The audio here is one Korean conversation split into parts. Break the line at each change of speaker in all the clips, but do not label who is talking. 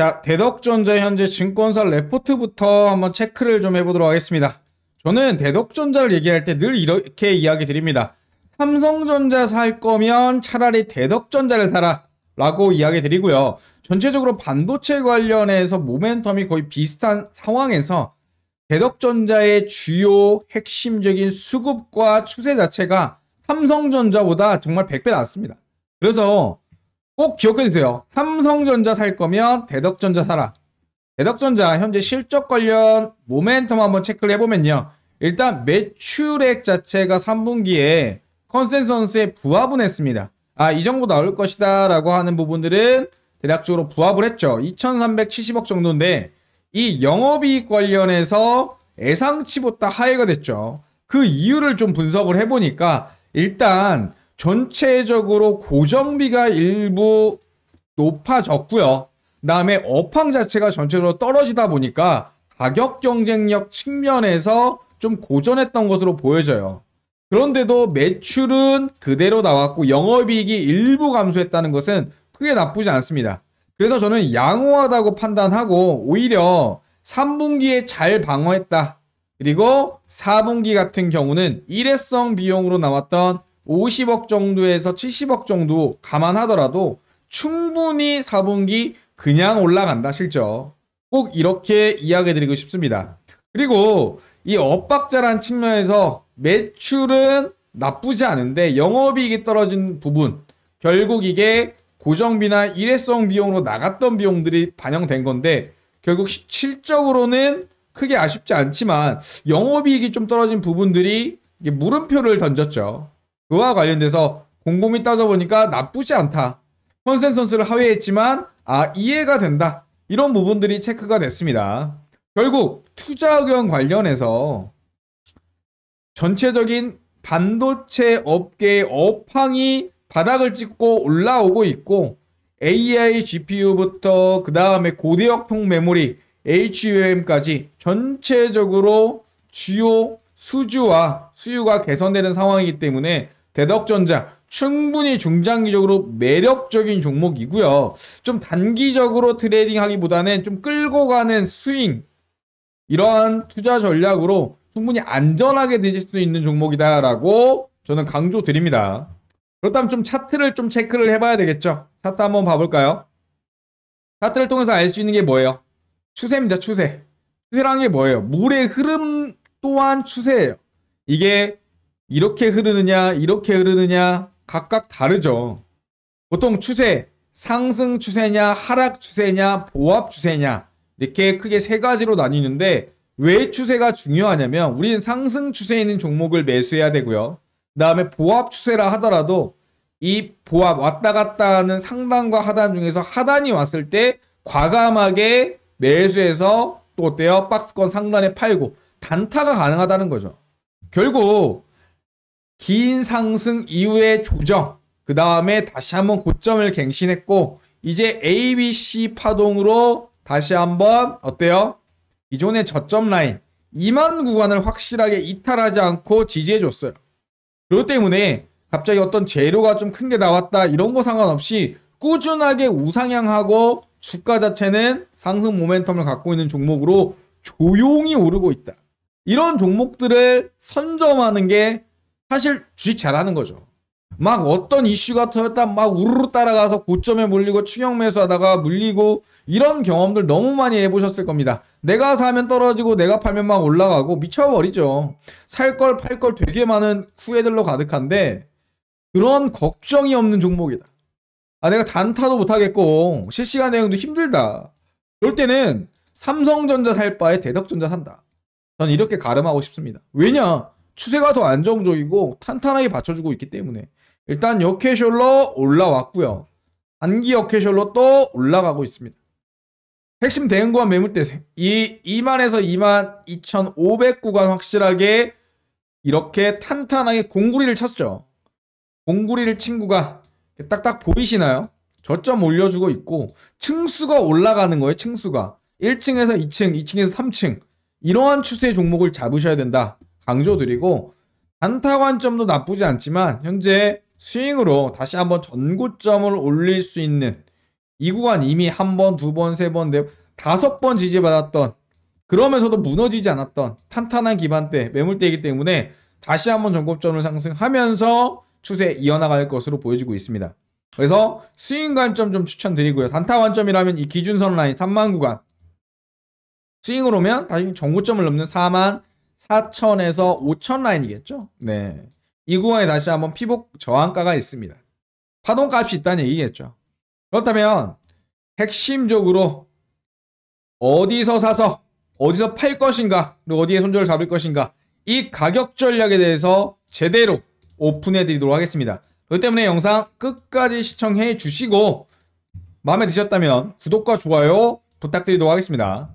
자, 대덕전자 현재 증권사 레포트부터 한번 체크를 좀 해보도록 하겠습니다. 저는 대덕전자를 얘기할 때 늘 이렇게 이야기 드립니다. 삼성전자 살 거면 차라리 대덕전자를 사라 라고 이야기 드리고요. 전체적으로 반도체 관련해서 모멘텀이 거의 비슷한 상황에서 대덕전자의 주요 핵심적인 수급과 추세 자체가 삼성전자보다 정말 100배 낮습니다. 그래서 꼭 기억해 주세요. 삼성전자 살 거면 대덕전자 사라. 대덕전자 현재 실적 관련 모멘텀 한번 체크를 해보면요. 일단 매출액 자체가 3분기에 컨센서스에 부합은 했습니다. 아, 이 정도 나올 것이다 라고 하는 부분들은 대략적으로 부합을 했죠. 2370억 정도인데 이 영업이익 관련해서 예상치보다 하해가 됐죠. 그 이유를 좀 분석을 해보니까 일단 전체적으로 고정비가 일부 높아졌고요. 그다음에 업황 자체가 전체적으로 떨어지다 보니까 가격 경쟁력 측면에서 좀 고전했던 것으로 보여져요. 그런데도 매출은 그대로 나왔고 영업이익이 일부 감소했다는 것은 크게 나쁘지 않습니다. 그래서 저는 양호하다고 판단하고 오히려 3분기에 잘 방어했다. 그리고 4분기 같은 경우는 일회성 비용으로 나왔던 50억 정도에서 70억 정도 감안하더라도 충분히 4분기 그냥 올라간다 실적 꼭 이렇게 이야기해드리고 싶습니다 그리고 이 엇박자란 측면에서 매출은 나쁘지 않은데 영업이익이 떨어진 부분 결국 이게 고정비나 일회성 비용으로 나갔던 비용들이 반영된 건데 결국 실적으로는 크게 아쉽지 않지만 영업이익이 좀 떨어진 부분들이 물음표를 던졌죠 그와 관련돼서 곰곰이 따져보니까 나쁘지 않다. 컨센 선수를 하회했지만 아 이해가 된다. 이런 부분들이 체크가 됐습니다. 결국 투자 의견 관련해서 전체적인 반도체 업계의 업황이 바닥을 찍고 올라오고 있고 AI GPU부터 그 다음에 고대역폭 메모리 h u m 까지 전체적으로 주요 수주와 수요가 개선되는 상황이기 때문에 대덕전자 충분히 중장기적으로 매력적인 종목이고요. 좀 단기적으로 트레이딩하기보다는 좀 끌고 가는 스윙 이러한 투자 전략으로 충분히 안전하게 드실 수 있는 종목이다라고 저는 강조 드립니다. 그렇다면 좀 차트를 좀 체크를 해봐야 되겠죠. 차트 한번 봐볼까요? 차트를 통해서 알 수 있는 게 뭐예요? 추세입니다. 추세. 추세라는 게 뭐예요? 물의 흐름 또한 추세예요. 이게 이렇게 흐르느냐, 이렇게 흐르느냐 각각 다르죠. 보통 추세, 상승 추세냐, 하락 추세냐, 보합 추세냐 이렇게 크게 세 가지로 나뉘는데 왜 추세가 중요하냐면 우리는 상승 추세에 있는 종목을 매수해야 되고요. 그다음에 보합 추세라 하더라도 이 보합 왔다 갔다 하는 상단과 하단 중에서 하단이 왔을 때 과감하게 매수해서 또 어때요? 박스권 상단에 팔고 단타가 가능하다는 거죠. 결국 긴 상승 이후의 조정, 그 다음에 다시 한번 고점을 갱신했고, 이제 ABC 파동으로 다시 한번, 어때요? 기존의 저점 라인, 2만 구간을 확실하게 이탈하지 않고 지지해줬어요. 그렇기 때문에 갑자기 어떤 재료가 좀 큰 게 나왔다, 이런 거 상관없이 꾸준하게 우상향하고 주가 자체는 상승 모멘텀을 갖고 있는 종목으로 조용히 오르고 있다. 이런 종목들을 선점하는 게 사실 주식 잘하는 거죠. 막 어떤 이슈가 터졌다 막 우르르 따라가서 고점에 몰리고 충격 매수하다가 물리고 이런 경험들 너무 많이 해보셨을 겁니다. 내가 사면 떨어지고 내가 팔면 막 올라가고 미쳐버리죠. 살 걸 팔 걸 되게 많은 후회들로 가득한데 그런 걱정이 없는 종목이다. 아 내가 단타도 못하겠고 실시간 내용도 힘들다. 이럴 때는 삼성전자 살 바에 대덕전자 산다. 저는 이렇게 가름하고 싶습니다. 왜냐? 추세가 더 안정적이고 탄탄하게 받쳐주고 있기 때문에 일단 역캐셜러 올라왔고요. 단기 역캐셜러 또 올라가고 있습니다. 핵심 대응구간 매물대 이 2만에서 2만 2,500 구간 확실하게 이렇게 탄탄하게 공구리를 쳤죠. 공구리를 친구가 딱딱 보이시나요? 저점 올려주고 있고 층수가 올라가는 거예요. 층수가 1층에서 2층, 2층에서 3층 이러한 추세 종목을 잡으셔야 된다. 강조드리고 단타 관점도 나쁘지 않지만 현재 스윙으로 다시 한번 전고점을 올릴 수 있는 이 구간 이미 한 번, 두 번, 세 번, 네 다섯 번 지지받았던 그러면서도 무너지지 않았던 탄탄한 기반대, 매물대이기 때문에 다시 한번 전고점을 상승하면서 추세 이어나갈 것으로 보여지고 있습니다. 그래서 스윙 관점 좀 추천드리고요. 단타 관점이라면 이 기준선 라인 3만 구간 스윙으로면 다시 전고점을 넘는 4만 4천에서5천 라인이겠죠. 네. 이 구간에 다시 한번 피복 저항가가 있습니다. 파동값이 있다는 얘기겠죠. 그렇다면 핵심적으로 어디서 사서 어디서 팔 것인가 그리고 어디에 손절을 잡을 것인가 이 가격 전략에 대해서 제대로 오픈해 드리도록 하겠습니다. 그렇 때문에 영상 끝까지 시청해 주시고 마음에 드셨다면 구독과 좋아요 부탁드리도록 하겠습니다.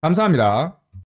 감사합니다.